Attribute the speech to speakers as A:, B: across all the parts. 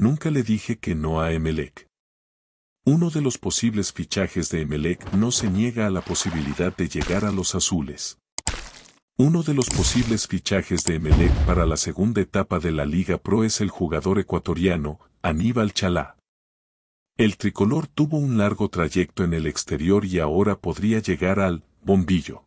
A: Nunca le dije que no a Emelec. Uno de los posibles fichajes de Emelec no se niega a la posibilidad de llegar a los azules. Uno de los posibles fichajes de Emelec para la segunda etapa de la Liga Pro es el jugador ecuatoriano, Aníbal Chalá. El tricolor tuvo un largo trayecto en el exterior y ahora podría llegar al bombillo.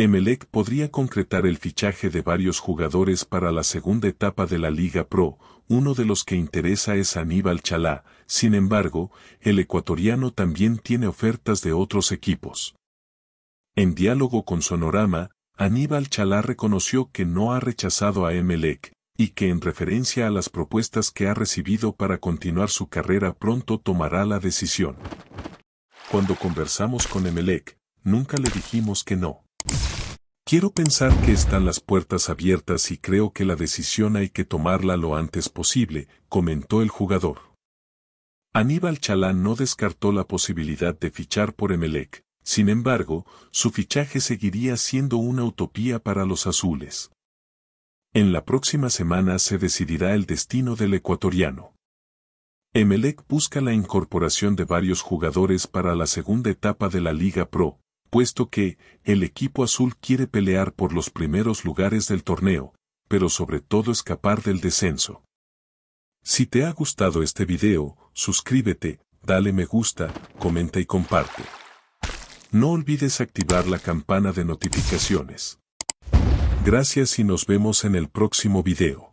A: Emelec podría concretar el fichaje de varios jugadores para la segunda etapa de la Liga Pro, uno de los que interesa es Aníbal Chalá, sin embargo, el ecuatoriano también tiene ofertas de otros equipos. En diálogo con Sonorama, Aníbal Chalá reconoció que no ha rechazado a Emelec, y que en referencia a las propuestas que ha recibido para continuar su carrera pronto tomará la decisión. Cuando conversamos con Emelec, nunca le dijimos que no. Quiero pensar que están las puertas abiertas y creo que la decisión hay que tomarla lo antes posible, comentó el jugador. Aníbal Chalán no descartó la posibilidad de fichar por Emelec, sin embargo, su fichaje seguiría siendo una utopía para los azules. En la próxima semana se decidirá el destino del ecuatoriano. Emelec busca la incorporación de varios jugadores para la segunda etapa de la Liga Pro, puesto que el equipo azul quiere pelear por los primeros lugares del torneo, pero sobre todo escapar del descenso. Si te ha gustado este video, suscríbete, dale me gusta, comenta y comparte. No olvides activar la campana de notificaciones. Gracias y nos vemos en el próximo video.